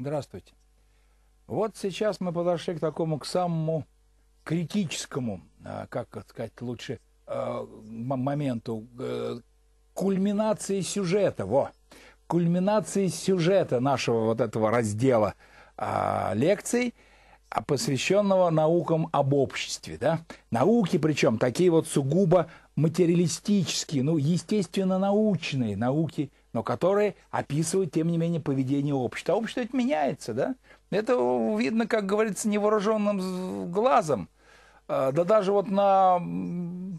Здравствуйте. Вот сейчас мы подошли к такому, к самому критическому, а, как сказать, лучше а, моменту э, кульминации сюжета. Во! Кульминации сюжета нашего вот этого раздела а, лекций – посвященного наукам об обществе. Да? Науки, причем такие вот сугубо материалистические, ну, естественно, научные науки но которые описывают, тем не менее, поведение общества. А общество ведь меняется, да? Это видно, как говорится, невооруженным глазом. А, да даже вот на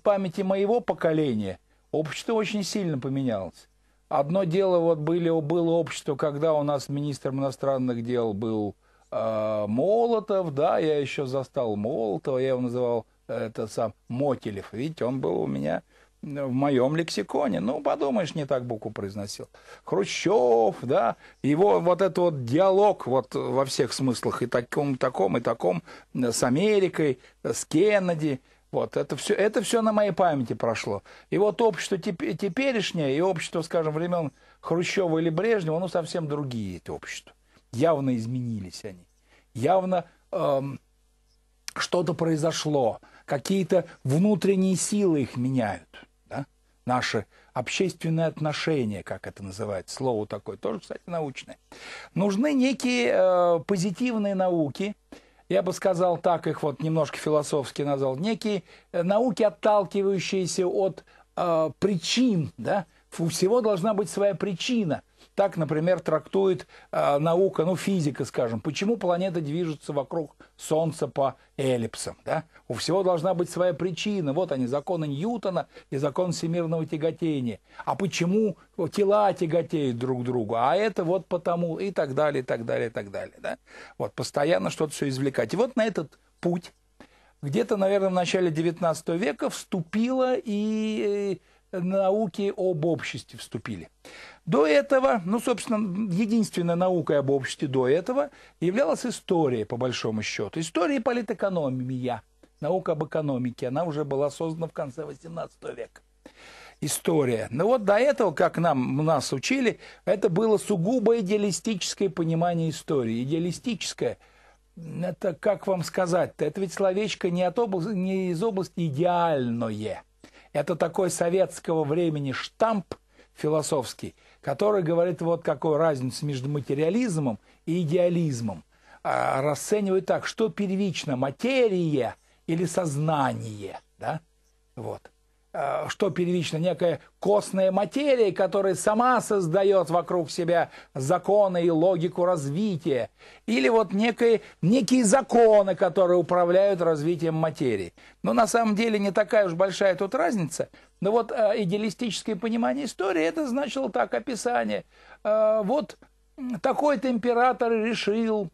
памяти моего поколения общество очень сильно поменялось. Одно дело, вот были, было общество, когда у нас министром иностранных дел был э, Молотов, да, я еще застал Молотова, я его называл э, это сам Мотелев. Видите, он был у меня в моем лексиконе. Ну, подумаешь, не так букву произносил. Хрущев, да, его вот этот вот диалог вот во всех смыслах, и таком, таком, и таком, с Америкой, с Кеннеди, вот, это все, это все на моей памяти прошло. И вот общество теп- теперешнее и общество, скажем, времен Хрущева или Брежнева, ну, совсем другие эти общества. Явно изменились они. Явно эм, что-то произошло. Какие-то внутренние силы их меняют наши общественные отношения, как это называется, слово такое, тоже, кстати, научное. Нужны некие э, позитивные науки, я бы сказал так, их вот немножко философски назвал, некие э, науки, отталкивающиеся от э, причин, да, у всего должна быть своя причина – так, например, трактует э, наука, ну, физика, скажем, почему планеты движутся вокруг Солнца по эллипсам. Да? У всего должна быть своя причина. Вот они, законы Ньютона и закон всемирного тяготения. А почему тела тяготеют друг к другу? А это вот потому и так далее, и так далее, и так далее. Да? Вот постоянно что-то все извлекать. И вот на этот путь где-то, наверное, в начале XIX века вступила и э, науки об обществе вступили. До этого, ну, собственно, единственная наука об обществе до этого являлась история, по большому счету. История и политэкономия, наука об экономике, она уже была создана в конце 18 века. История. Но ну, вот до этого, как нам нас учили, это было сугубо идеалистическое понимание истории. Идеалистическое – это как вам сказать-то? Это ведь словечко не, от обла... не из области идеальное. Это такой советского времени штамп философский, который говорит вот какую разницу между материализмом и идеализмом. А, расценивают так, что первично, материя или сознание, да, вот. Э, что первично, некая костная материя, которая сама создает вокруг себя законы и логику развития, или вот некие, некие законы, которые управляют развитием материи. Но на самом деле не такая уж большая тут разница. Но вот э, идеалистическое понимание истории, это значило так, описание. Э, вот такой-то император решил,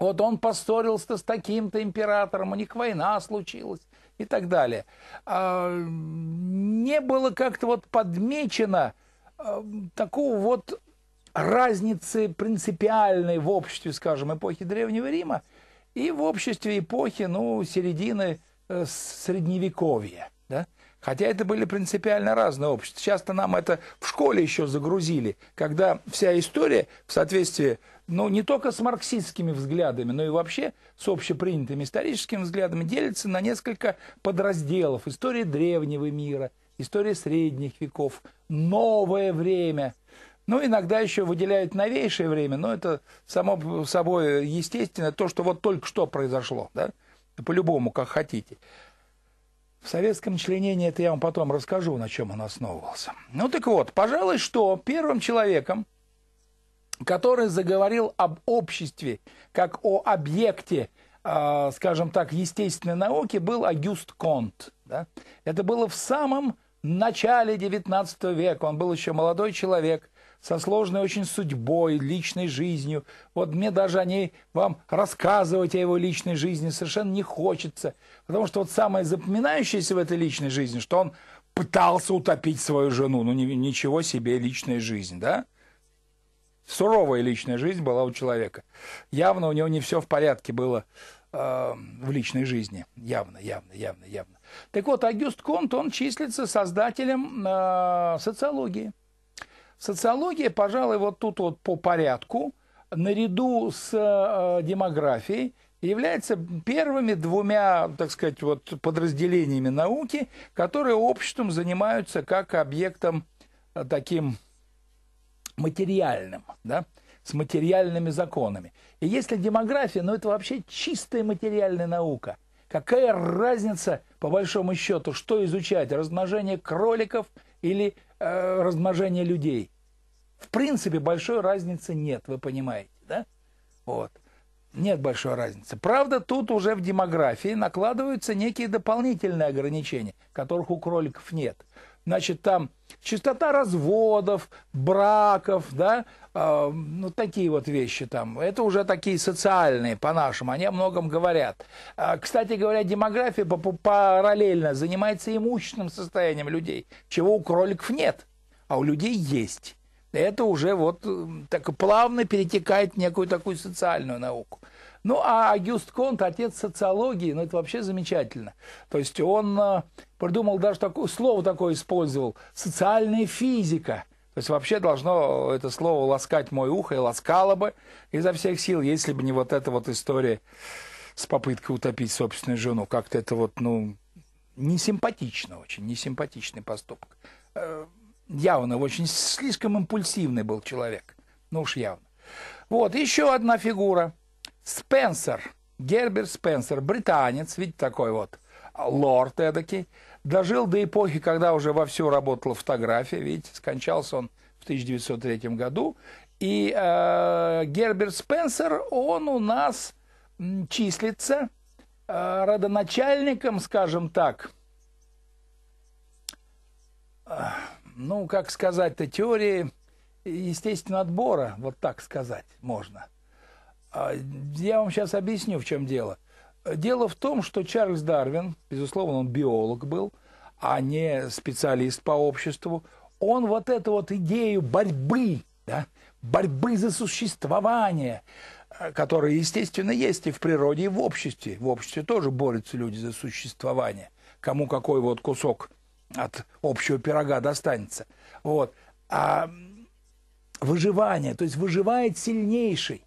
вот он поссорился с таким-то императором, у них война случилась и так далее. А, не было как-то вот подмечено а, такого вот разницы принципиальной в обществе, скажем, эпохи Древнего Рима и в обществе эпохи, ну, середины э, Средневековья, да? Хотя это были принципиально разные общества. Часто нам это в школе еще загрузили, когда вся история в соответствии но ну, не только с марксистскими взглядами, но и вообще с общепринятыми историческими взглядами делится на несколько подразделов. История древнего мира, история средних веков, новое время. Ну, иногда еще выделяют новейшее время, но это само собой естественно, то, что вот только что произошло, да, по-любому, как хотите. В советском членении это я вам потом расскажу, на чем он основывался. Ну так вот, пожалуй, что первым человеком, который заговорил об обществе как о объекте, а, скажем так, естественной науки, был Агюст Конт. Да? Это было в самом начале XIX века, он был еще молодой человек, со сложной очень судьбой, личной жизнью. Вот мне даже о ней вам рассказывать о его личной жизни совершенно не хочется. Потому что вот самое запоминающееся в этой личной жизни, что он пытался утопить свою жену. Ну, ничего себе личная жизнь, да? суровая личная жизнь была у человека. Явно у него не все в порядке было э, в личной жизни. Явно, явно, явно, явно. Так вот, Агюст Конт, он числится создателем э, социологии. Социология, пожалуй, вот тут вот по порядку, наряду с э, демографией, является первыми двумя, так сказать, вот подразделениями науки, которые обществом занимаются как объектом э, таким материальным, да, с материальными законами. И если демография, ну это вообще чистая материальная наука. Какая разница, по большому счету, что изучать, размножение кроликов или э, размножение людей? В принципе, большой разницы нет, вы понимаете, да? Вот. Нет большой разницы. Правда, тут уже в демографии накладываются некие дополнительные ограничения, которых у кроликов нет значит, там частота разводов, браков, да, э, ну, такие вот вещи там. Это уже такие социальные, по-нашему, они о многом говорят. Э, кстати говоря, демография параллельно занимается имущественным состоянием людей, чего у кроликов нет, а у людей есть. Это уже вот так плавно перетекает в некую такую социальную науку. Ну, а Агюст Конт, отец социологии, ну, это вообще замечательно. То есть он э, придумал даже такое, слово такое использовал, социальная физика. То есть вообще должно это слово ласкать мое ухо и ласкало бы изо всех сил, если бы не вот эта вот история с попыткой утопить собственную жену. Как-то это вот, ну, несимпатично очень, несимпатичный поступок. Э, явно, очень слишком импульсивный был человек. Ну уж явно. Вот, еще одна фигура – Спенсер, Герберт Спенсер, британец, видите, такой вот лорд эдакий, дожил до эпохи, когда уже вовсю работала фотография, видите, скончался он в 1903 году. И э, Герберт Спенсер, он у нас числится э, родоначальником, скажем так, э, ну, как сказать-то, теории естественного отбора, вот так сказать можно – а я вам сейчас объясню, в чем дело. Дело в том, что Чарльз Дарвин, безусловно, он биолог был, а не специалист по обществу, он вот эту вот идею борьбы, да, борьбы за существование, э, которая, естественно, есть и в природе, и в обществе. В обществе тоже борются люди за существование. Кому какой вот кусок от общего пирога достанется. Вот. А выживание, то есть выживает сильнейший.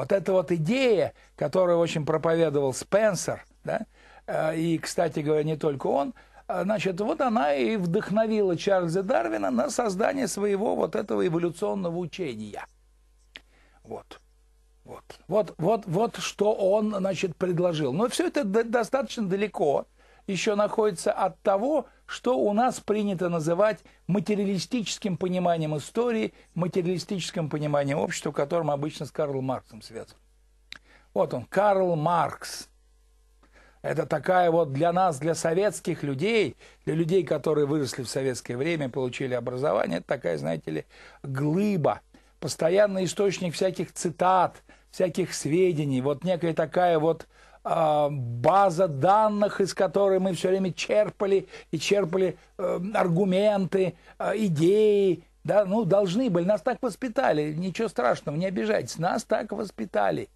Вот эта вот идея, которую очень проповедовал Спенсер, да, э, и, кстати говоря, не только он, э, значит, вот она и вдохновила Чарльза Дарвина на создание своего вот этого эволюционного учения. Вот. Вот, вот, вот, вот что он, значит, предложил. Но все это достаточно далеко, еще находится от того, что у нас принято называть материалистическим пониманием истории, материалистическим пониманием общества, которым обычно с Карлом Марксом связан. Вот он, Карл Маркс. Это такая вот для нас, для советских людей, для людей, которые выросли в советское время, получили образование, такая, знаете ли, глыба, постоянный источник всяких цитат, всяких сведений, вот некая такая вот а, база данных, из которой мы все время черпали и черпали э, аргументы, а, идеи. Да, ну, должны были. Нас так воспитали. Ничего страшного, не обижайтесь. Нас так воспитали.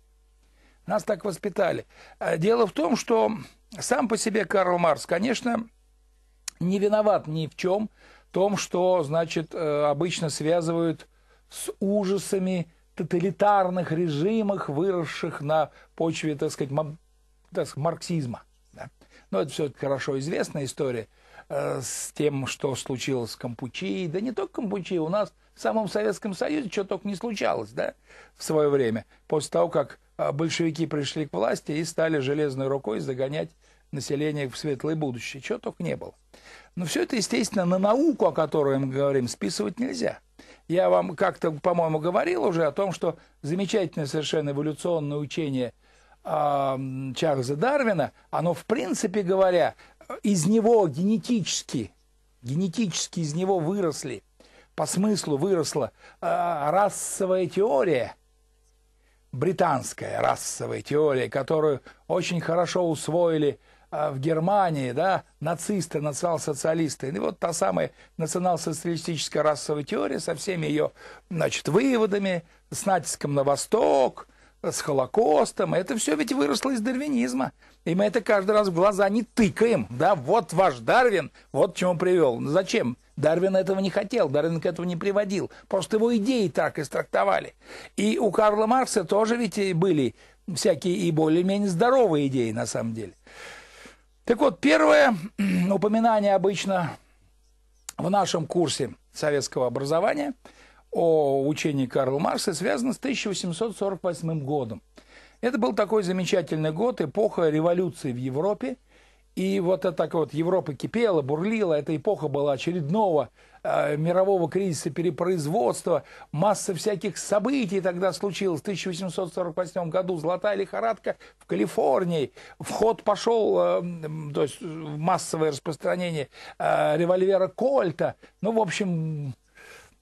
Нас так воспитали. А, дело в том, что сам по себе Карл Марс, конечно, не виноват ни в чем том, что, значит, э, обычно связывают с ужасами тоталитарных режимах, выросших на почве, так сказать, да, марксизма. Да. Но это все хорошо известная история э, с тем, что случилось с Кампучи. Да не только Кампучи, у нас в самом Советском Союзе что только не случалось да, в свое время. После того, как э, большевики пришли к власти и стали железной рукой загонять население в светлое будущее. Чего только не было. Но все это, естественно, на науку, о которой мы говорим, списывать нельзя. Я вам как-то, по-моему, говорил уже о том, что замечательное совершенно эволюционное учение – Чарльза Дарвина, оно, в принципе говоря, из него генетически, генетически из него выросли, по смыслу выросла а, расовая теория, британская расовая теория, которую очень хорошо усвоили а, в Германии, да, нацисты, национал-социалисты. И вот та самая национал-социалистическая расовая теория со всеми ее, значит, выводами, с натиском на восток, с Холокостом. Это все ведь выросло из дарвинизма. И мы это каждый раз в глаза не тыкаем. Да, вот ваш Дарвин, вот к чему привел. Ну, зачем? Дарвин этого не хотел, Дарвин к этому не приводил. Просто его идеи так истрактовали. И у Карла Маркса тоже ведь были всякие и более-менее здоровые идеи на самом деле. Так вот, первое упоминание обычно в нашем курсе советского образования – о учении Карла Маркса связано с 1848 годом. Это был такой замечательный год, эпоха революции в Европе. И вот это так вот Европа кипела, бурлила, эта эпоха была очередного э, мирового кризиса перепроизводства, масса всяких событий тогда случилось. В 1848 году золотая лихорадка в Калифорнии, вход пошел, э, то есть массовое распространение э, револьвера Кольта. Ну, в общем,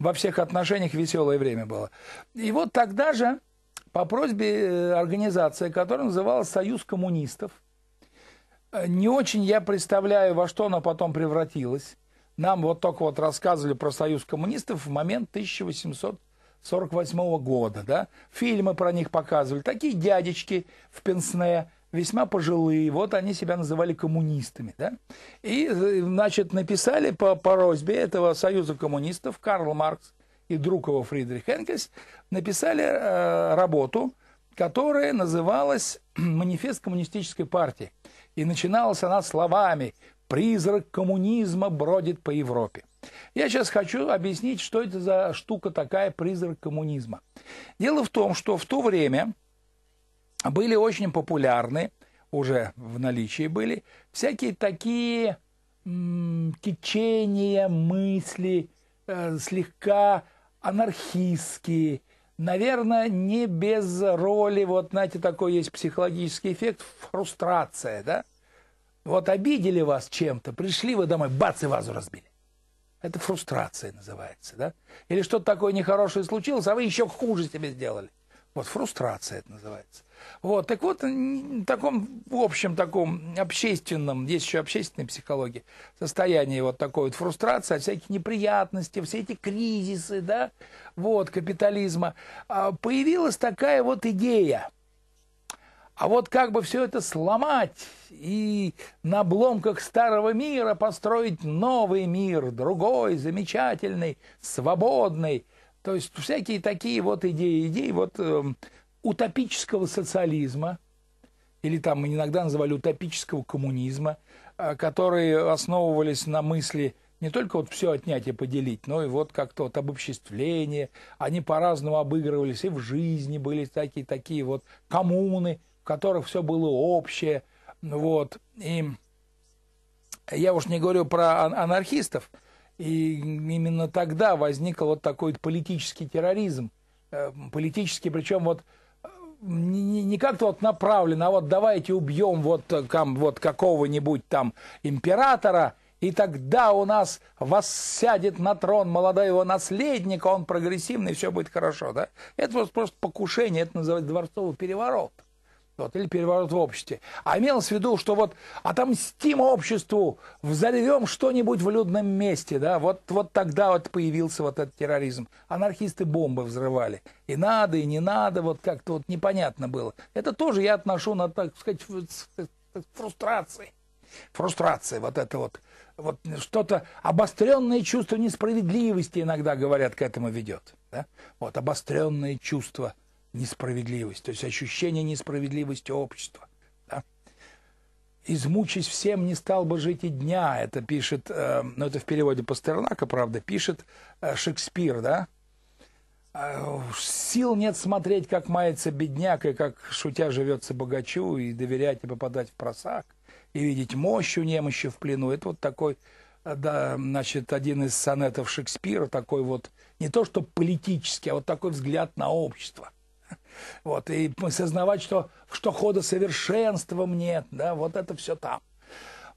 во всех отношениях веселое время было. И вот тогда же по просьбе э, организации, которая называлась «Союз коммунистов», э, не очень я представляю, во что она потом превратилась. Нам вот только вот рассказывали про Союз коммунистов в момент 1848 года, да? Фильмы про них показывали. Такие дядечки в пенсне весьма пожилые, вот они себя называли коммунистами, да? И, значит, написали по, по просьбе этого союза коммунистов Карл Маркс и друг его Фридрих Энгельс написали э, работу, которая называлась «Манифест коммунистической партии». И начиналась она словами «Призрак коммунизма бродит по Европе». Я сейчас хочу объяснить, что это за штука такая «Призрак коммунизма». Дело в том, что в то время были очень популярны, уже в наличии были, всякие такие м, течения, мысли, э, слегка анархистские, наверное, не без роли, вот знаете, такой есть психологический эффект, фрустрация, да? Вот обидели вас чем-то, пришли вы домой, бац, и вазу разбили. Это фрустрация называется, да? Или что-то такое нехорошее случилось, а вы еще хуже себе сделали. Вот фрустрация это называется. Вот, так вот, в таком, в общем, таком общественном, есть еще общественная психология, состояние вот такой вот фрустрации, всякие неприятности, все эти кризисы, да, вот, капитализма, а, появилась такая вот идея. А вот как бы все это сломать и на обломках старого мира построить новый мир, другой, замечательный, свободный. То есть всякие такие вот идеи, идеи вот эм, утопического социализма, или там мы иногда называли утопического коммунизма, э, которые основывались на мысли не только вот все отнять и поделить, но и вот как-то вот обобществление. Они по-разному обыгрывались, и в жизни были такие-такие вот коммуны, в которых все было общее. Вот. И я уж не говорю про анархистов, и именно тогда возник вот такой политический терроризм, э, политический, причем вот не, не как-то вот направлено, а вот давайте убьем вот, там, э, вот какого-нибудь там императора, и тогда у нас воссядет на трон молодой его наследник, а он прогрессивный, все будет хорошо, да? Это вот просто покушение, это называется дворцовый переворот вот, или переворот в обществе. А имелось в виду, что вот отомстим обществу, взорвем что-нибудь в людном месте, да, вот, вот тогда вот появился вот этот терроризм. Анархисты бомбы взрывали. И надо, и не надо, вот как-то вот непонятно было. Это тоже я отношу на, так сказать, фрустрации. Фрустрации, вот это вот. Вот что-то обостренное чувство несправедливости иногда говорят к этому ведет. Да? Вот обостренное чувство несправедливость, то есть ощущение несправедливости общества. Да? «Измучись всем, не стал бы жить и дня», это пишет, э, ну это в переводе Пастернака, правда, пишет э, Шекспир, да? «Э, «Сил нет смотреть, как мается бедняк, и как шутя живется богачу, и доверять и попадать в просак, и видеть мощь у немощи в плену». Это вот такой э, да, значит, один из сонетов Шекспира, такой вот, не то что политический, а вот такой взгляд на общество – вот, и осознавать, что, что хода совершенством нет, да, вот это все там.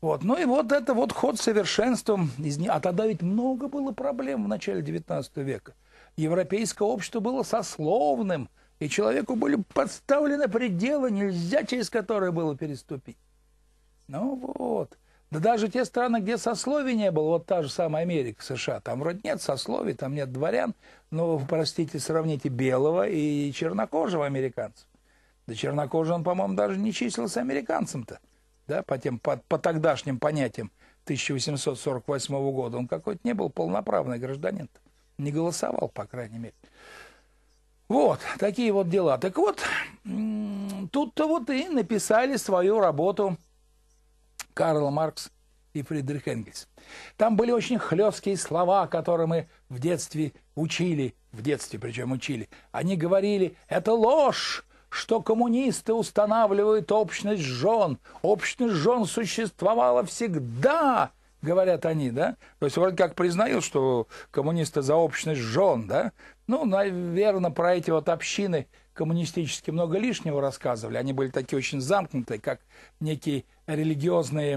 Вот. Ну и вот это вот ход совершенством. Из... А тогда ведь много было проблем в начале XIX века. Европейское общество было сословным, и человеку были подставлены пределы, нельзя через которые было переступить. Ну вот. Да даже те страны, где сословий не было, вот та же самая Америка, США, там вроде нет сословий, там нет дворян, но, простите, сравните белого и чернокожего американцев. Да чернокожий он, по-моему, даже не числился американцем-то, да, по, тем, по, по тогдашним понятиям 1848 года. Он какой-то не был полноправный гражданин, -то, не голосовал, по крайней мере. Вот, такие вот дела. Так вот, тут-то вот и написали свою работу Карл Маркс и Фридрих Энгельс. Там были очень хлесткие слова, которые мы в детстве учили, в детстве причем учили. Они говорили «это ложь», что коммунисты устанавливают общность жен. Общность жен существовала всегда, говорят они, да? То есть вроде как признают, что коммунисты за общность жен, да? Ну, наверное, про эти вот общины – коммунистически много лишнего рассказывали. Они были такие очень замкнутые, как некие религиозные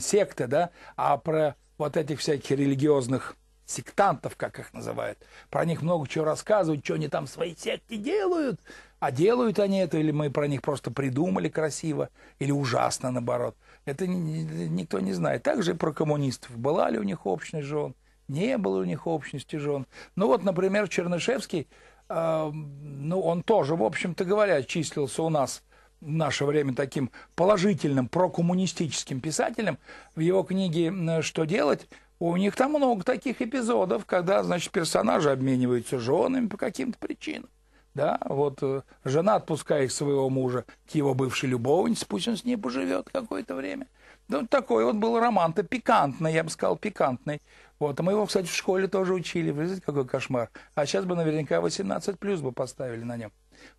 секты, да, а про вот этих всяких религиозных сектантов, как их называют, про них много чего рассказывают, что они там в своей секте делают, а делают они это, или мы про них просто придумали красиво, или ужасно, наоборот. Это никто не знает. Также и про коммунистов. Была ли у них общность жен, не было у них общности жен. Ну вот, например, Чернышевский ну, он тоже, в общем-то говоря, числился у нас в наше время таким положительным прокоммунистическим писателем. В его книге «Что делать?» у них там много таких эпизодов, когда, значит, персонажи обмениваются женами по каким-то причинам. Да, вот э, жена, отпускает своего мужа к его бывшей любовнице, пусть он с ней поживет какое-то время. Ну, такой вот был роман-то пикантный, я бы сказал, пикантный. Вот. А мы его, кстати, в школе тоже учили. Вы знаете, какой кошмар. А сейчас бы наверняка 18 плюс бы поставили на нем.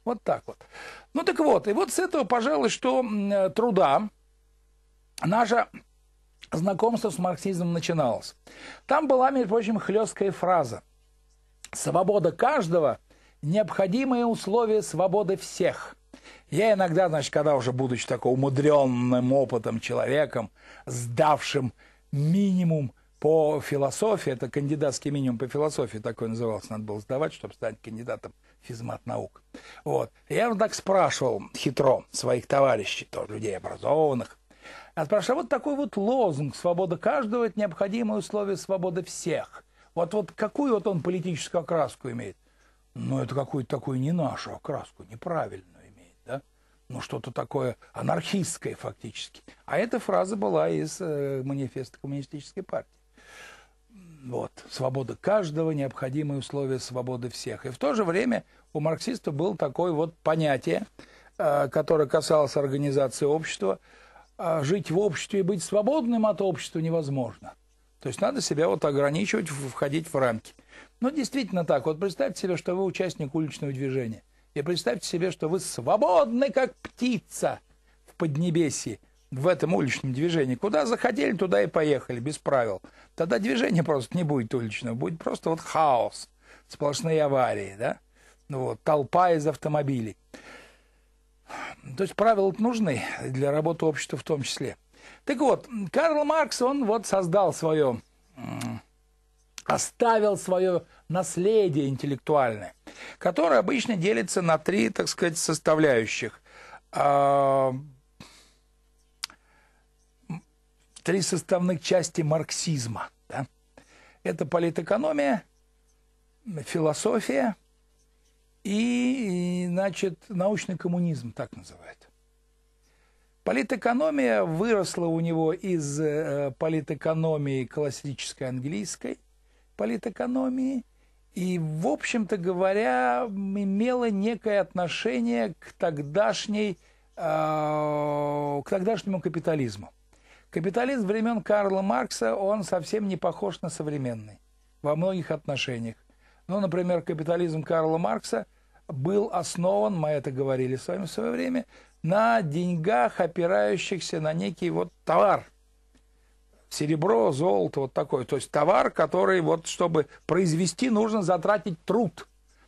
Вот так вот. Ну так вот, и вот с этого, пожалуй, что э, труда Наше знакомство с марксизмом начиналось. Там была, между прочим, хлесткая фраза. «Свобода каждого – необходимое условие свободы всех». Я иногда, значит, когда уже будучи такой умудренным опытом человеком, сдавшим минимум по философии, это кандидатский минимум по философии, такой назывался, надо было сдавать, чтобы стать кандидатом физмат наук. Вот. Я вот так спрашивал хитро своих товарищей, тоже людей образованных, я спрашиваю, «А вот такой вот лозунг «Свобода каждого – это необходимое условие свободы всех». Вот, вот какую вот он политическую окраску имеет? Ну, это какую-то такую не нашу окраску, неправильную имеет, да? Ну, что-то такое анархистское фактически. А эта фраза была из э, манифеста коммунистической партии. Вот. Свобода каждого, необходимые условия свободы всех. И в то же время у марксистов было такое вот понятие, э, которое касалось организации общества. Э, жить в обществе и быть свободным от общества невозможно. То есть надо себя вот ограничивать, входить в рамки. Но ну, действительно так. Вот представьте себе, что вы участник уличного движения. И представьте себе, что вы свободны, как птица в поднебесии в этом уличном движении. Куда захотели, туда и поехали, без правил. Тогда движение просто не будет уличного, будет просто вот хаос, сплошные аварии, да? Ну вот, толпа из автомобилей. То есть правила нужны для работы общества в том числе. Так вот, Карл Маркс, он вот создал свое, оставил свое наследие интеллектуальное, которое обычно делится на три, так сказать, составляющих а, три составных части марксизма. Да? Это политэкономия, философия и, значит, научный коммунизм, так называют. Политэкономия выросла у него из э, политэкономии классической английской, политэкономии, и, в общем-то говоря, имела некое отношение к тогдашней, э, к тогдашнему капитализму. Капитализм времен Карла Маркса, он совсем не похож на современный во многих отношениях. Ну, например, капитализм Карла Маркса был основан, мы это говорили с вами в свое время, на деньгах, опирающихся на некий вот товар. Серебро, золото, вот такое. То есть товар, который вот, чтобы произвести, нужно затратить труд.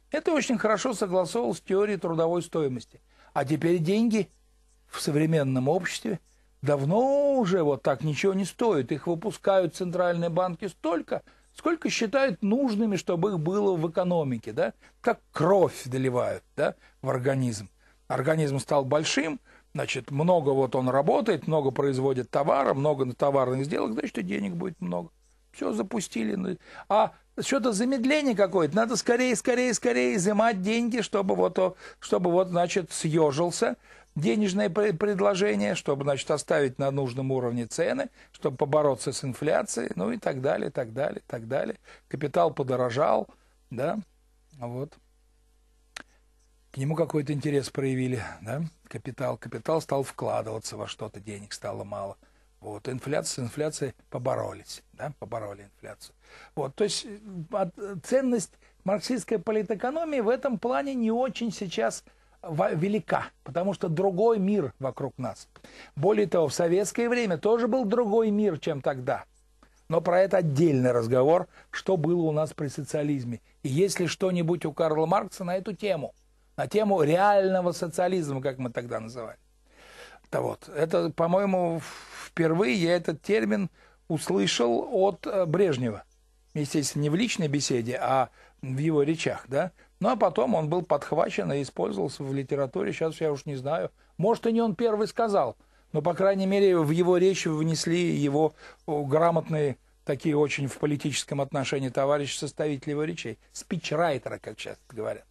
Это очень хорошо согласовывалось с теорией трудовой стоимости. А теперь деньги в современном обществе – давно уже вот так ничего не стоит. Их выпускают центральные банки столько, сколько считают нужными, чтобы их было в экономике, да, как кровь доливают, да, в организм. Организм стал большим, значит, много вот он работает, много производит товара, много на товарных сделок, значит, и денег будет много. Все запустили. Ну, а что-то замедление какое-то, надо скорее, скорее, скорее изымать деньги, чтобы вот, чтобы вот значит, съежился, денежные предложения, чтобы, значит, оставить на нужном уровне цены, чтобы побороться с инфляцией, ну и так далее, так далее, так далее. Капитал подорожал, да, вот. К нему какой-то интерес проявили, да, капитал. Капитал стал вкладываться во что-то, денег стало мало. Вот, инфляция с инфляцией поборолись, да, побороли инфляцию. Вот, то есть э, э, ценность марксистской политэкономии в этом плане не очень сейчас велика, потому что другой мир вокруг нас. Более того, в советское время тоже был другой мир, чем тогда. Но про это отдельный разговор, что было у нас при социализме. И есть ли что-нибудь у Карла Маркса на эту тему, на тему реального социализма, как мы тогда называли. Да вот. Это, по-моему, впервые я этот термин услышал от э, Брежнева. Естественно, не в личной беседе, а в его речах, да, ну а потом он был подхвачен и использовался в литературе, сейчас я уж не знаю. Может, и не он первый сказал, но, по крайней мере, в его речи внесли его грамотные, такие очень в политическом отношении товарищи, составители его речей. Спичрайтера, как часто говорят.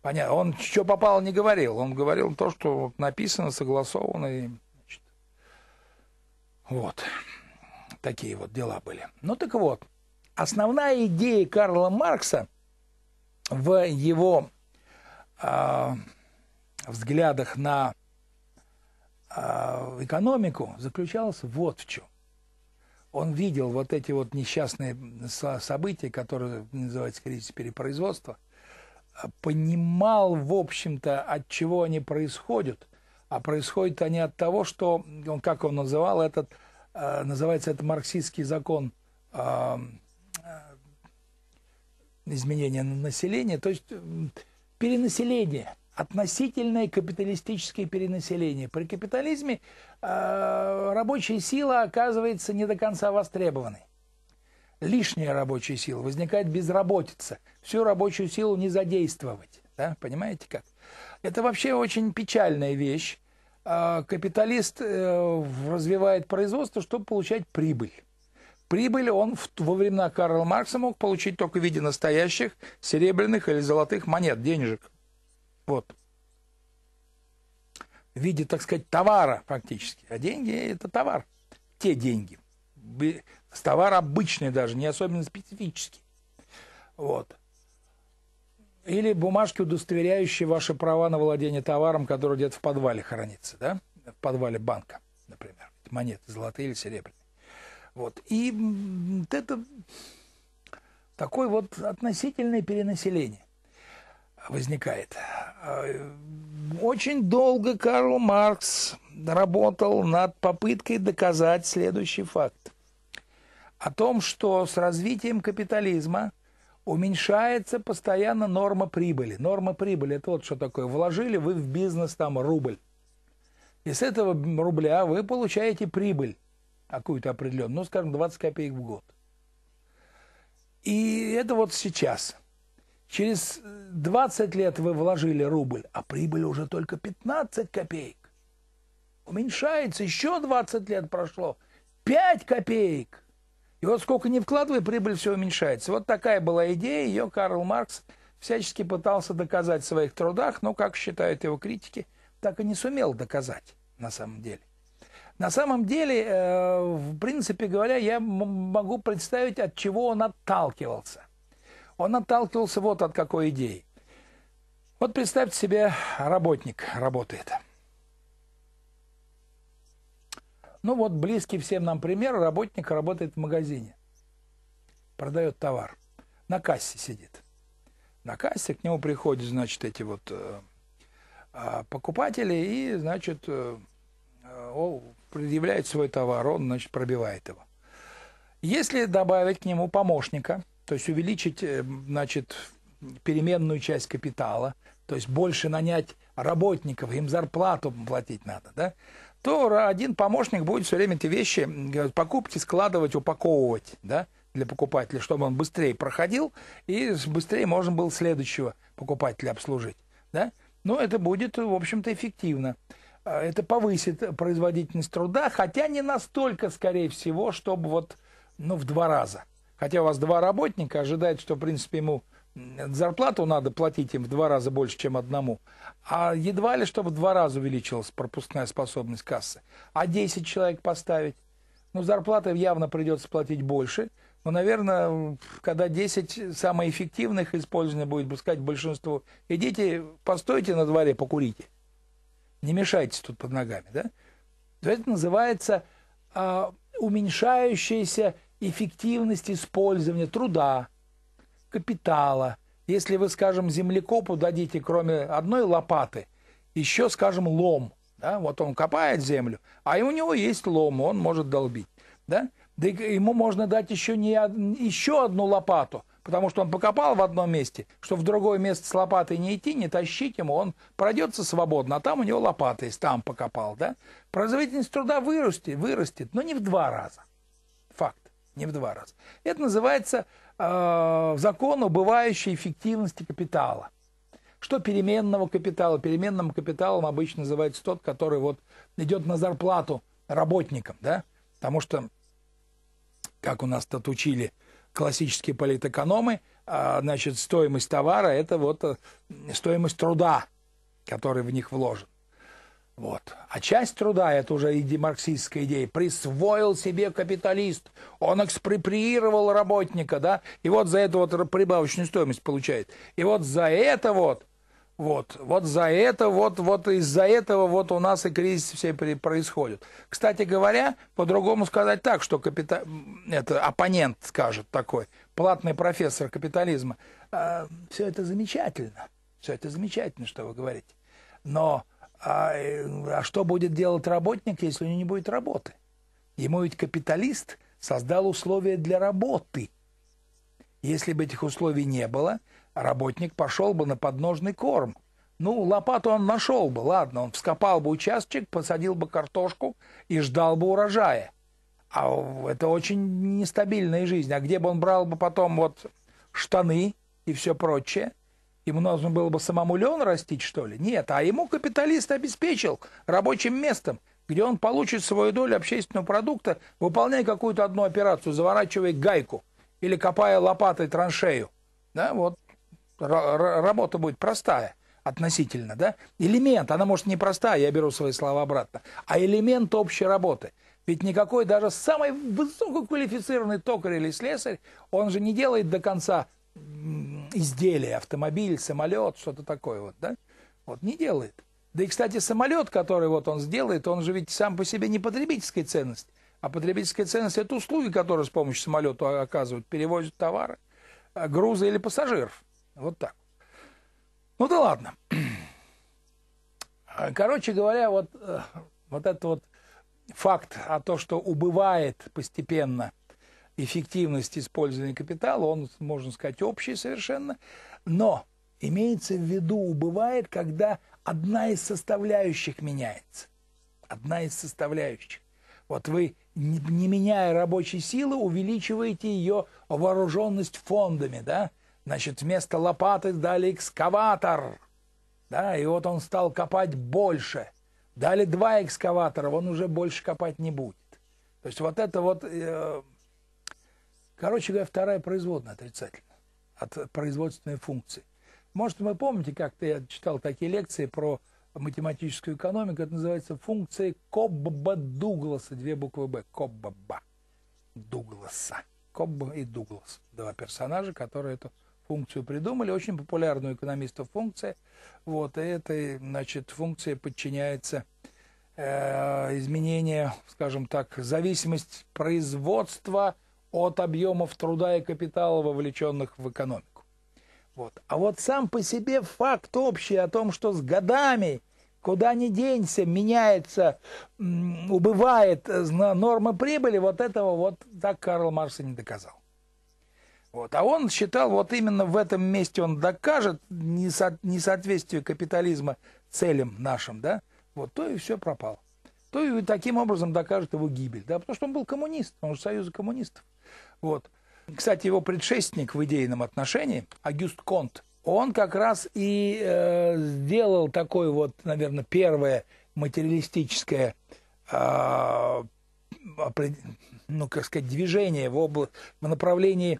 Понятно. Он что попало не говорил. Он говорил то, что написано, согласовано. И, значит, вот. Такие вот дела были. Ну так вот. Основная идея Карла Маркса – в его э, взглядах на э, экономику заключалось вот в чем. Он видел вот эти вот несчастные события, которые называются кризис перепроизводства, а, понимал, в общем-то, от чего они происходят, а происходят они от того, что, он, как он называл этот, э, называется это марксистский закон э, изменения населения, то есть перенаселение, относительное капиталистическое перенаселение. При капитализме э, рабочая сила оказывается не до конца востребованной. Лишняя рабочая сила, возникает безработица. Всю рабочую силу не задействовать. Да? Понимаете как? Это вообще очень печальная вещь. А, капиталист э, развивает производство, чтобы получать прибыль. Прибыль он в, во времена Карла Маркса мог получить только в виде настоящих серебряных или золотых монет, денежек. Вот. В виде, так сказать, товара фактически. А деньги – это товар. Те деньги. Товар обычный даже, не особенно специфический. Вот. Или бумажки, удостоверяющие ваши права на владение товаром, который где-то в подвале хранится, да? В подвале банка, например. Монеты золотые или серебряные. Вот. И это такое вот относительное перенаселение возникает. А, очень долго Карл Маркс работал над попыткой доказать следующий факт. О том, что с развитием капитализма уменьшается постоянно норма прибыли. Норма прибыли – это вот что такое. Вложили вы в бизнес там рубль. И с этого рубля вы получаете прибыль какую-то определенную, ну, скажем, 20 копеек в год. И это вот сейчас. Через 20 лет вы вложили рубль, а прибыль уже только 15 копеек. Уменьшается, еще 20 лет прошло, 5 копеек. И вот сколько не вкладывай, прибыль все уменьшается. Вот такая была идея, ее Карл Маркс всячески пытался доказать в своих трудах, но, как считают его критики, так и не сумел доказать на самом деле. На самом деле, э, в принципе говоря, я могу представить, от чего он отталкивался. Он отталкивался вот от какой идеи. Вот представьте себе, работник работает. Ну вот близкий всем нам пример, работник работает в магазине, продает товар, на кассе сидит. На кассе к нему приходят, значит, эти вот э, э, покупатели, и, значит, предъявляет свой товар, он, значит, пробивает его. Если добавить к нему помощника, то есть увеличить, э, значит, переменную часть капитала, то есть больше нанять работников, им зарплату платить надо, да, то один помощник будет все время эти вещи покупки складывать, упаковывать, да, для покупателя, чтобы он быстрее проходил и быстрее можно было следующего покупателя обслужить, да. Но это будет, в общем-то, эффективно. А, это повысит производительность труда, хотя не настолько, скорее всего, чтобы вот, ну, в два раза. Хотя у вас два работника, ожидает, что, в принципе, ему зарплату надо платить им в два раза больше, чем одному. А едва ли, чтобы в два раза увеличилась пропускная способность кассы. А 10 человек поставить? Ну, зарплаты явно придется платить больше. Но, наверное, когда 10 самых эффективных использования будет пускать большинству. идите, постойте на дворе, покурите не мешайтесь тут под ногами, да? То это называется а, уменьшающаяся эффективность использования труда, капитала. Если вы, скажем, землекопу дадите, кроме одной лопаты, еще, скажем, лом, да, вот он копает землю, а у него есть лом, он может долбить, да? Да ему можно дать еще, не, еще одну лопату, потому что он покопал в одном месте, что в другое место с лопатой не идти, не тащить ему, он пройдется свободно, а там у него лопата есть, там покопал, да? Производительность труда вырастет, вырастет, но не в два раза. Факт, не в два раза. Это называется э, закон убывающей эффективности капитала. Что переменного капитала? Переменным капиталом обычно называется тот, который вот идет на зарплату работникам, да? Потому что, как у нас тут учили, классические политэкономы, а, значит, стоимость товара – это вот э, стоимость труда, который в них вложен. Вот. А часть труда, это уже иди, марксистская идея, присвоил себе капиталист, он экспроприировал работника, да, и вот за это вот прибавочную стоимость получает. И вот за это вот вот, вот за это, вот, вот из-за этого вот у нас и кризис все происходит. Кстати говоря, по-другому сказать так, что капита... это оппонент скажет такой, платный профессор капитализма. А, все это замечательно, все это замечательно, что вы говорите. Но а, э, а что будет делать работник, если у него не будет работы? Ему ведь капиталист создал условия для работы. Если бы этих условий не было, работник пошел бы на подножный корм. Ну, лопату он нашел бы, ладно, он вскопал бы участок, посадил бы картошку и ждал бы урожая. А это очень нестабильная жизнь. А где бы он брал бы потом вот штаны и все прочее? Ему нужно было бы самому лен растить, что ли? Нет, а ему капиталист обеспечил рабочим местом, где он получит свою долю общественного продукта, выполняя какую-то одну операцию, заворачивая гайку или копая лопатой траншею. Да, вот работа будет простая относительно, да? Элемент, она может не простая, я беру свои слова обратно, а элемент общей работы. Ведь никакой даже самый высококвалифицированный токарь или слесарь, он же не делает до конца изделие, автомобиль, самолет, что-то такое вот, да? Вот не делает. Да и, кстати, самолет, который вот он сделает, он же ведь сам по себе не потребительская ценность, а потребительская ценность – это услуги, которые с помощью самолета оказывают, перевозят товары, э, грузы или пассажиров. Вот так. Ну да ладно. А, короче говоря, вот, э, вот этот вот факт о том, что убывает постепенно эффективность использования капитала, он, можно сказать, общий совершенно, но имеется в виду убывает, когда одна из составляющих меняется. Одна из составляющих. Вот вы, не, не меняя рабочей силы, увеличиваете ее вооруженность фондами, да, Значит, вместо лопаты дали экскаватор. Да, и вот он стал копать больше. Дали два экскаватора, он уже больше копать не будет. То есть вот это вот, э, короче говоря, вторая производная отрицательно от производственной функции. Может, вы помните, как-то я читал такие лекции про математическую экономику, это называется функция Кобба Дугласа, две буквы Б, Кобба Дугласа. Кобба и Дуглас, два персонажа, которые эту функцию придумали, очень популярную экономистов функция. Вот, и этой, значит, функция подчиняется э, изменение, скажем так, зависимость производства от объемов труда и капитала, вовлеченных в экономику. Вот. А вот сам по себе факт общий о том, что с годами куда ни денься, меняется, убывает э, норма прибыли, вот этого вот так Карл Маркс и не доказал. Вот. А он считал, вот именно в этом месте он докажет несо- несоответствие капитализма целям нашим, да, вот, то и все пропало. То и таким образом докажет его гибель, да, потому что он был коммунист, он же союза коммунистов. Вот. Кстати, его предшественник в идейном отношении, Агюст Конт, он как раз и э, сделал такое вот, наверное, первое материалистическое э, ну, как сказать, движение в, обла... в направлении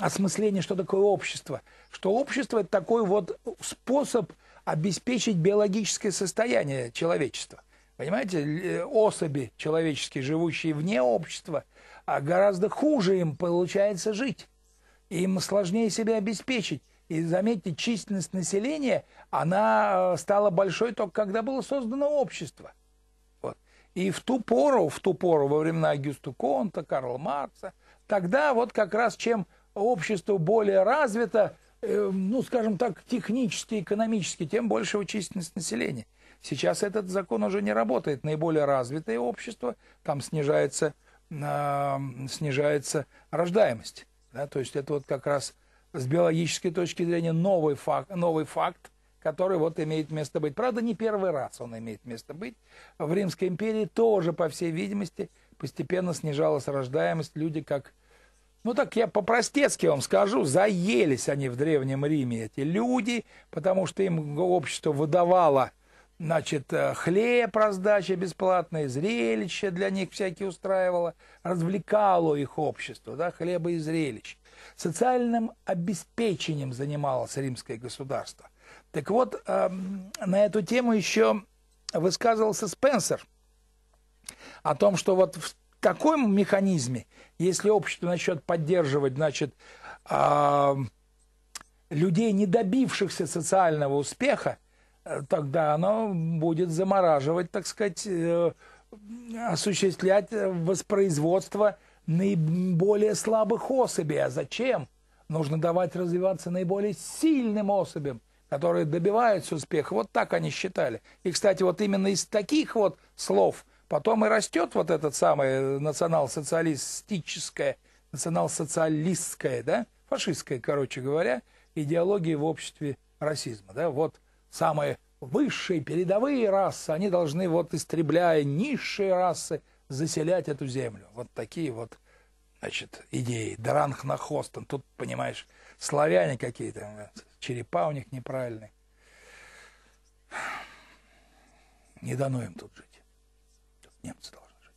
осмысление, что такое общество. Что общество – это такой вот способ обеспечить биологическое состояние человечества. Понимаете, э, особи человеческие, живущие вне общества, а гораздо хуже им получается жить. Им сложнее себя обеспечить. И заметьте, численность населения, она э, стала большой только когда было создано общество. Вот. И в ту пору, в ту пору, во времена Агюста Конта, Карла Маркса, тогда вот как раз чем общество более развито, э, ну, скажем так, технически, экономически, тем больше численность населения. Сейчас этот закон уже не работает. Наиболее развитое общество, там снижается, э, снижается рождаемость. Да? То есть это вот как раз с биологической точки зрения новый факт, новый факт, который вот имеет место быть. Правда, не первый раз он имеет место быть. В Римской империи тоже, по всей видимости, постепенно снижалась рождаемость. Люди как ну так я по-простецки вам скажу, заелись они в Древнем Риме, эти люди, потому что им общество выдавало значит, э, хлеб раздача бесплатная, зрелище для них всякие устраивало, развлекало их общество, да, хлеба и зрелищ. Социальным обеспечением занималось римское государство. Так вот, э, на эту тему еще высказывался Спенсер о том, что вот в таком механизме если общество начнет поддерживать, значит, а, людей, не добившихся социального успеха, э, тогда оно будет замораживать, так сказать, э, осуществлять воспроизводство наиболее слабых особей. А зачем? Нужно давать развиваться наиболее сильным особям, которые добиваются успеха. Вот так они считали. И, кстати, вот именно из таких вот слов Потом и растет вот этот самый национал-социалистическое, национал-социалистское, да, фашистское, короче говоря, идеология в обществе расизма, да, вот самые высшие передовые расы, они должны, вот истребляя низшие расы, заселять эту землю. Вот такие вот, значит, идеи. Дранх на Хостон. Тут, понимаешь, славяне какие-то, черепа у них неправильные. Не дано им тут жить немцы должны жить.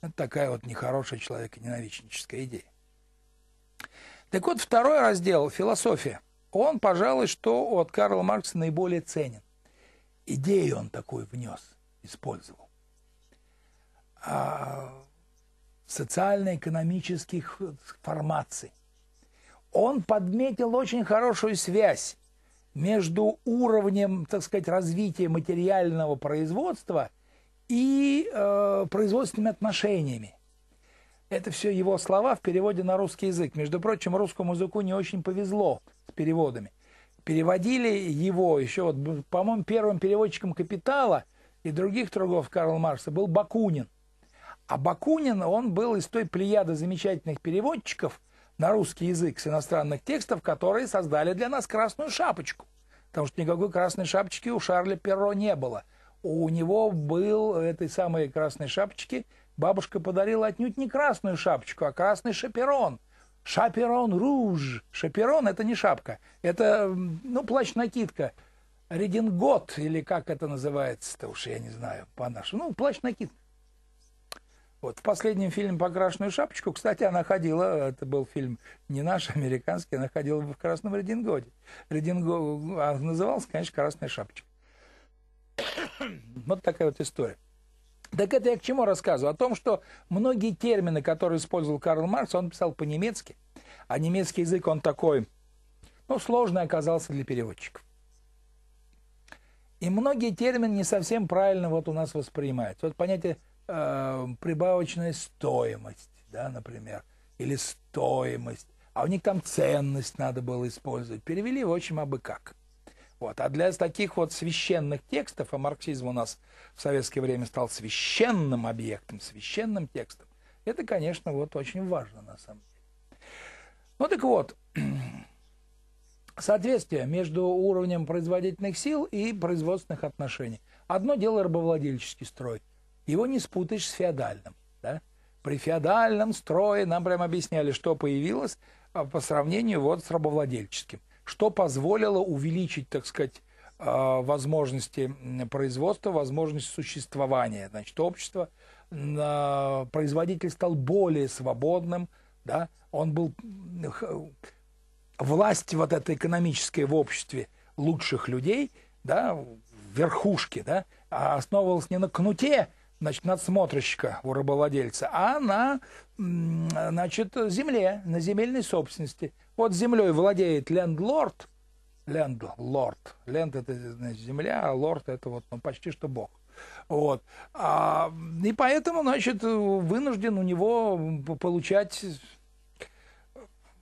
Это такая вот нехорошая человеко-ненавистническая идея. Так вот, второй раздел «Философия». Он, пожалуй, что от Карла Маркса наиболее ценен. Идею он такую внес, использовал. А социально-экономических формаций. Он подметил очень хорошую связь между уровнем, так сказать, развития материального производства – и э, производственными отношениями. Это все его слова в переводе на русский язык. Между прочим, русскому языку не очень повезло с переводами. Переводили его еще, вот, по-моему, первым переводчиком «Капитала» и других трудов Карла Маркса был Бакунин. А Бакунин, он был из той плеяды замечательных переводчиков на русский язык с иностранных текстов, которые создали для нас «Красную шапочку». Потому что никакой «Красной шапочки» у Шарля Перро не было – у него был этой самой красной шапочки. Бабушка подарила отнюдь не красную шапочку, а красный шаперон. Шаперон руж. Шаперон – это не шапка. Это, ну, плащ-накидка. Редингот, или как это называется-то уж, я не знаю, по-нашему. Ну, плащ-накидка. Вот, в последнем фильме «По красную шапочку», кстати, она ходила, это был фильм не наш, а американский, она ходила в красном рединготе. Рединго, а назывался, конечно, «Красная шапочка». вот такая вот история. Так это я к чему рассказываю? О том, что многие термины, которые использовал Карл Маркс, он писал по-немецки, а немецкий язык, он такой, ну, сложный оказался для переводчиков. И многие термины не совсем правильно вот у нас воспринимаются. Вот понятие э, прибавочная стоимость, да, например, или стоимость, а у них там ценность надо было использовать. Перевели, в общем, абы как. Вот. А для таких вот священных текстов, а марксизм у нас в советское время стал священным объектом, священным текстом, это, конечно, вот очень важно на самом деле. Ну так вот, соответствие между уровнем производительных сил и производственных отношений. Одно дело рабовладельческий строй. Его не спутаешь с феодальным. Да? При феодальном строе нам прям объясняли, что появилось а, по сравнению вот с рабовладельческим – что позволило увеличить, так сказать, а, возможности производства, возможность существования значит, общество а, Производитель стал более свободным, да? он был власть вот эта экономическая в обществе лучших людей, да, верхушки, да, а основывалась не на кнуте, значит, надсмотрщика у рабовладельца, а на, значит, земле, на земельной собственности – вот землей владеет лендлорд, лендлорд, ленд это значит, земля, а лорд это вот ну, почти что бог. Вот. А, и поэтому, значит, вынужден у него получать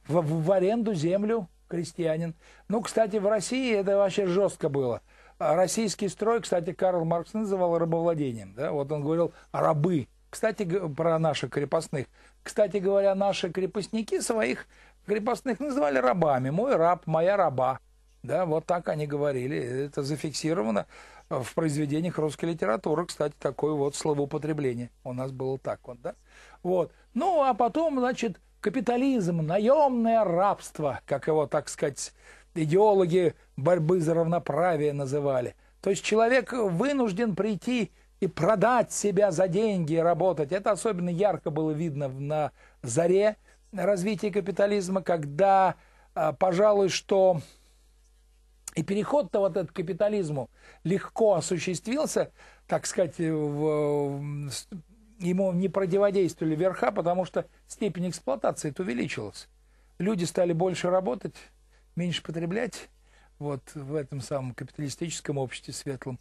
в, в аренду землю крестьянин. Ну, кстати, в России это вообще жестко было. Российский строй, кстати, Карл Маркс называл рабовладением. Да? Вот он говорил «рабы». Кстати, про наших крепостных. Кстати говоря, наши крепостники своих Крепостных называли рабами. Мой раб, моя раба. Да, вот так они говорили. Это зафиксировано в произведениях русской литературы, кстати, такое вот словоупотребление. У нас было так вот, да? Вот. Ну, а потом, значит, капитализм, наемное рабство, как его, так сказать, идеологи борьбы за равноправие называли. То есть человек вынужден прийти и продать себя за деньги, работать. Это особенно ярко было видно на заре развития капитализма, когда, а, пожалуй, что и переход-то вот этот к капитализму легко осуществился, так сказать, в, ему не противодействовали верха, потому что степень эксплуатации увеличилась. Люди стали больше работать, меньше потреблять вот в этом самом капиталистическом обществе светлом,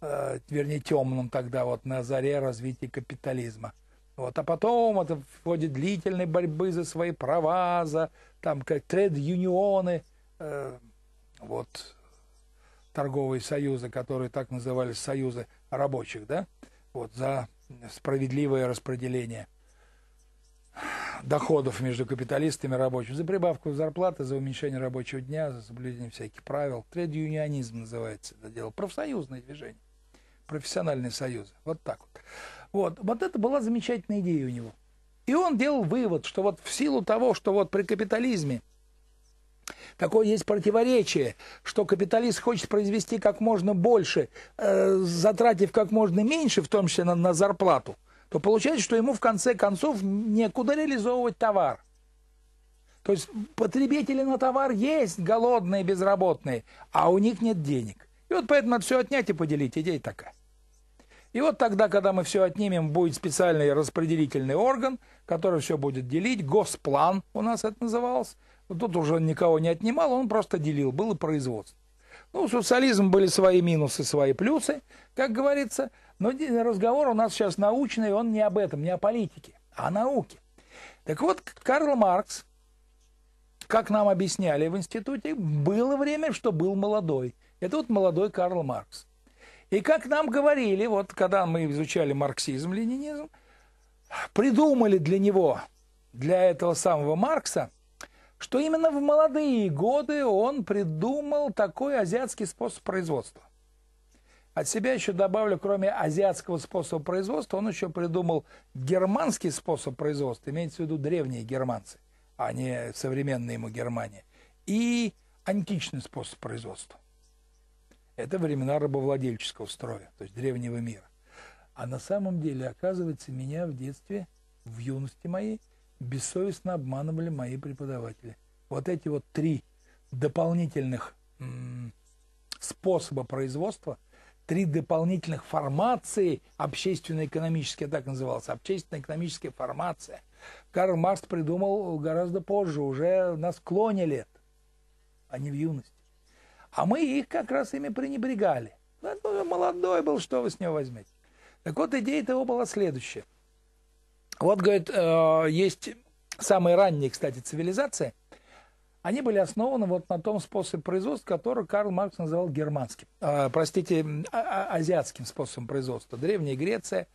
э, вернее темном тогда вот на заре развития капитализма. Вот, а потом это в ходе длительной борьбы за свои права, за там как тред-юнионы, э, вот торговые союзы, которые так назывались союзы рабочих, да, вот за справедливое распределение доходов между капиталистами и рабочими, за прибавку зарплаты, за уменьшение рабочего дня, за соблюдение всяких правил. Тред-юнионизм называется это дело. Профсоюзное движение, профессиональные союзы. Вот так вот. Вот. вот это была замечательная идея у него. И он делал вывод, что вот в силу того, что вот при капитализме такое есть противоречие, что капиталист хочет произвести как можно больше, э, затратив как можно меньше, в том числе на, на зарплату, то получается, что ему в конце концов некуда реализовывать товар. То есть потребители на товар есть голодные, безработные, а у них нет денег. И вот поэтому надо все отнять и поделить. Идея такая. И вот тогда, когда мы все отнимем, будет специальный распределительный орган, который все будет делить. Госплан у нас это называлось. Вот тут уже никого не отнимал, он просто делил. Было производство. Ну, у социализма были свои минусы, свои плюсы, как говорится. Но разговор у нас сейчас научный, он не об этом, не о политике, а о науке. Так вот, Карл Маркс, как нам объясняли в институте, было время, что был молодой. Это вот молодой Карл Маркс. И как нам говорили, вот когда мы изучали марксизм, ленинизм, придумали для него, для этого самого Маркса, что именно в молодые годы он придумал такой азиатский способ производства. От себя еще добавлю, кроме азиатского способа производства, он еще придумал германский способ производства, имеется в виду древние германцы, а не современная ему Германия, и античный способ производства. Это времена рабовладельческого строя, то есть древнего мира. А на самом деле, оказывается, меня в детстве, в юности моей, бессовестно обманывали мои преподаватели. Вот эти вот три дополнительных способа производства, три дополнительных формации общественно-экономические, так назывался, общественно-экономическая формация. Карл Маркс придумал гораздо позже, уже на склоне лет, а не в юности. А мы их как раз ими пренебрегали. Ну, молодой был, что вы с него возьмете. Так вот, идея-то была следующая. Вот, говорит, э, есть самые ранние, кстати, цивилизации. Они были основаны вот на том способе производства, который Карл Маркс называл германским. Э, простите, а, а, азиатским способом производства. Древняя Греция,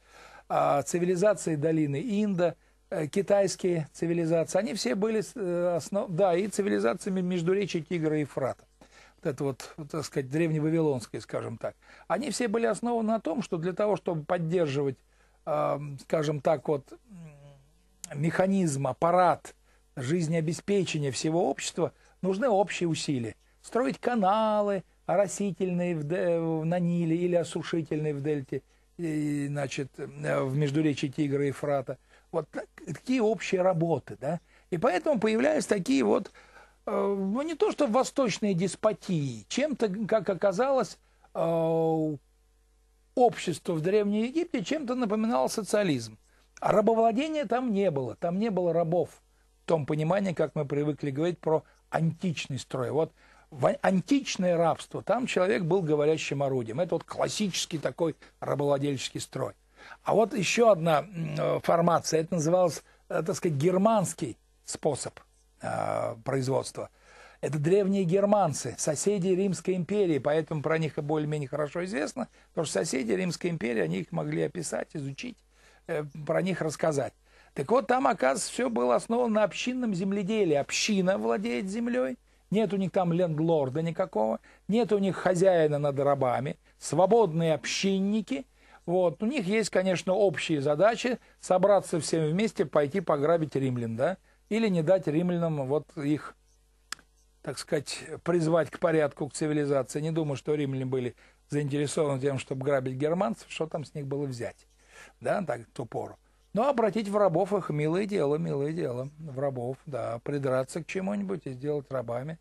э, цивилизации долины Инда, китайские цивилизации. Они все были основ... да, и цивилизациями междуречия Тигра и Фрата это вот, так сказать, древневавилонской, скажем так, они все были основаны на том, что для того, чтобы поддерживать, э, скажем так, вот механизм, аппарат жизнеобеспечения всего общества, нужны общие усилия. Строить каналы, оросительные в, на Ниле или осушительные в Дельте, и, значит, в междуречии Тигра и Фрата. Вот такие общие работы, да. И поэтому появляются такие вот Э, ну не то что восточной деспотии, чем-то, как оказалось, э, общество в Древнем Египте чем-то напоминало социализм. А рабовладения там не было, там не было рабов. В том понимании, как мы привыкли говорить про античный строй. Вот а, античное рабство, там человек был говорящим орудием. Это вот классический такой рабовладельческий строй. А вот еще одна э, формация, это называлось, так сказать, германский способ Э, производства. Это древние германцы, соседи Римской империи, поэтому про них более-менее хорошо известно, потому что соседи Римской империи, они их могли описать, изучить, э, про них рассказать. Так вот, там, оказывается, все было основано на общинном земледелии. Община владеет землей, нет у них там лендлорда никакого, нет у них хозяина над рабами, свободные общинники. Вот. У них есть, конечно, общие задачи собраться всем вместе, пойти пограбить римлян, да, или не дать римлянам вот их, так сказать, призвать к порядку, к цивилизации. Не думаю, что римляне были заинтересованы тем, чтобы грабить германцев, что там с них было взять, да, так, ту пору. Но ну, обратить в рабов их милое дело, милое дело, в рабов, да, придраться к чему-нибудь и сделать рабами.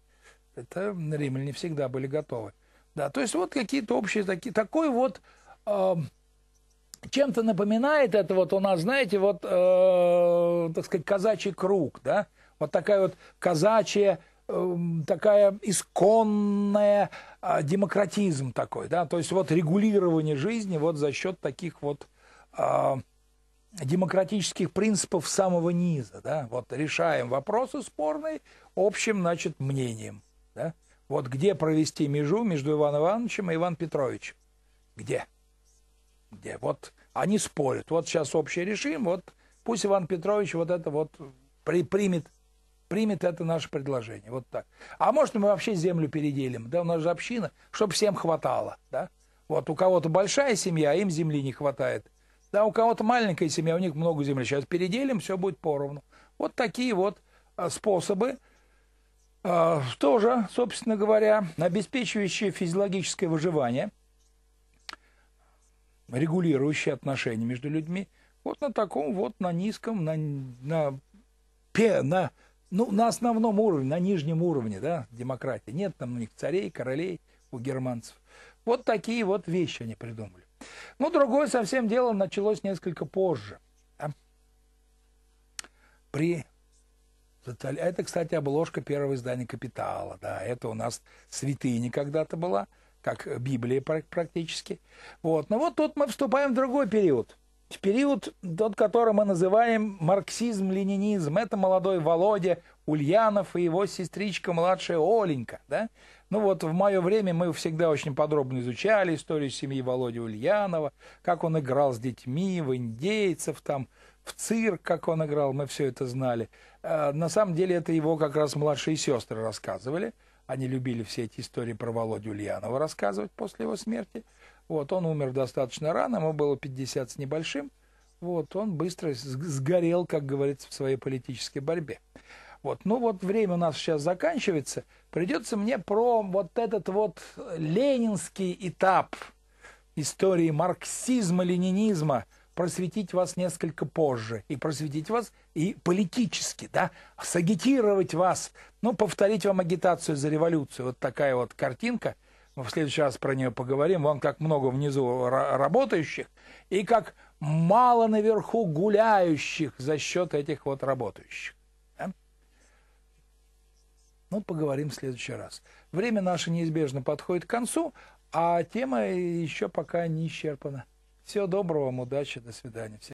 Это римляне всегда были готовы. Да, то есть вот какие-то общие такие, такой вот э, чем-то напоминает это вот у нас, знаете, вот, э, так сказать, казачий круг, да? Вот такая вот казачья, э, такая исконная э, демократизм такой, да? То есть вот регулирование жизни вот за счет таких вот э, демократических принципов самого низа, да? Вот решаем вопросы спорные общим, значит, мнением, да? Вот где провести межу между Иваном Ивановичем и Иваном Петровичем? Где? где. Вот они спорят. Вот сейчас общее решим, вот пусть Иван Петрович вот это вот при, примет, примет это наше предложение. Вот так. А может, мы вообще землю переделим, да, у нас же община, чтобы всем хватало, да. Вот у кого-то большая семья, а им земли не хватает. Да, у кого-то маленькая семья, у них много земли. Сейчас переделим, все будет поровну. Вот такие вот э, способы, э, тоже, собственно говоря, обеспечивающие физиологическое выживание – регулирующие отношения между людьми, вот на таком вот, на низком, на, на, пе, на, ну, на основном уровне, на нижнем уровне, да, демократии. Нет там у них царей, королей, у германцев. Вот такие вот вещи они придумали. Ну, другое совсем дело началось несколько позже. Да? При а это, кстати, обложка первого издания «Капитала». Да, это у нас святыня когда-то была – как Библия практически. Вот. Но вот тут мы вступаем в другой период. В период, тот, который мы называем марксизм-ленинизм. Это молодой Володя Ульянов и его сестричка младшая Оленька. Да? Ну вот в мое время мы всегда очень подробно изучали историю семьи Володи Ульянова, как он играл с детьми, в индейцев, там, в цирк, как он играл, мы все это знали. Э, на самом деле это его как раз младшие сестры рассказывали. Они любили все эти истории про Володю Ульянова рассказывать после его смерти. Вот, он умер достаточно рано, ему было 50 с небольшим. Вот, он быстро сгорел, как говорится, в своей политической борьбе. Вот. Ну вот время у нас сейчас заканчивается. Придется мне про вот этот вот ленинский этап истории марксизма-ленинизма просветить вас несколько позже, и просветить вас и политически, да, сагитировать вас, ну, повторить вам агитацию за революцию. Вот такая вот картинка. Мы в следующий раз про нее поговорим. Вон как много внизу работающих, и как мало наверху гуляющих за счет этих вот работающих. Да? Ну, поговорим в следующий раз. Время наше неизбежно подходит к концу, а тема еще пока не исчерпана. Всего доброго, вам удачи, до свидания.